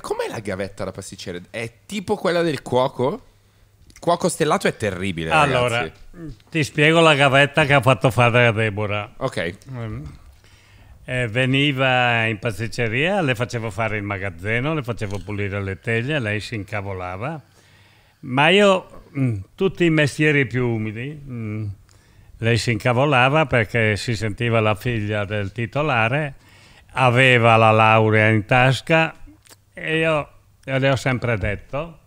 com'è la gavetta da pasticcere? È tipo quella del cuoco? Cuoco stellato è terribile. Allora, ragazzi. ti spiego la gavetta che ha fatto fare a Deborah. Ok. Mm. Eh, veniva in pasticceria, le facevo fare il magazzino, le facevo pulire le teglie, lei si incavolava. Ma io, mm, tutti i mestieri più umili, mm, lei si incavolava perché si sentiva la figlia del titolare, aveva la laurea in tasca, io le ho sempre detto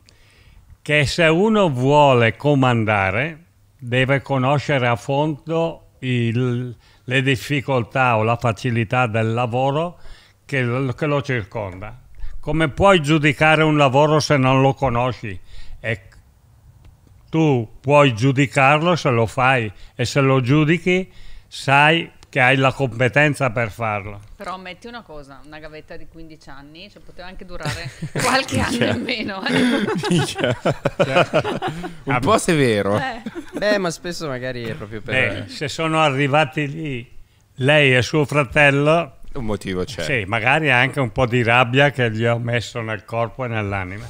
che se uno vuole comandare deve conoscere a fondo il, le difficoltà o la facilità del lavoro che, che, lo circonda. Come puoi giudicare un lavoro se non lo conosci? E tu puoi giudicarlo se lo fai e se lo giudichi sai che hai la competenza per farlo. Però metti una cosa, una gavetta di 15 anni, cioè poteva anche durare qualche anno in meno. Eh. cioè, un po' severo. Eh. Beh, ma spesso magari è proprio per... Beh, se sono arrivati lì lei e suo fratello... Un motivo c'è. Sì, magari anche un po' di rabbia che gli ho messo nel corpo e nell'anima.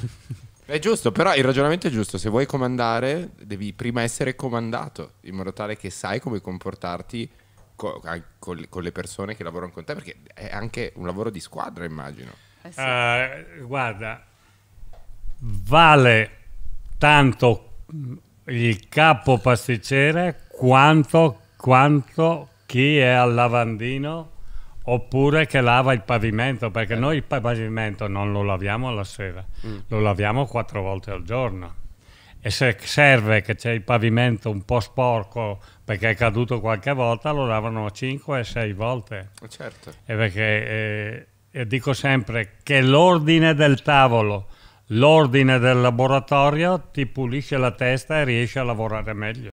È giusto, però il ragionamento è giusto. Se vuoi comandare, devi prima essere comandato, in modo tale che sai come comportarti co- con, con le persone che lavorano con te? Perché è anche un lavoro di squadra, immagino. Eh sì. uh, guarda, vale tanto il capo pasticcere quanto, quanto chi è al lavandino oppure che lava il pavimento, perché eh. noi il pavimento non lo laviamo la sera, mm. lo laviamo quattro volte al giorno e se serve che c'è il pavimento un po' sporco perché è caduto qualche volta, lo lavano 5 e 6 volte. Eh, certo. E perché eh, e dico sempre che l'ordine del tavolo, l'ordine del laboratorio ti pulisce la testa e riesci a lavorare meglio.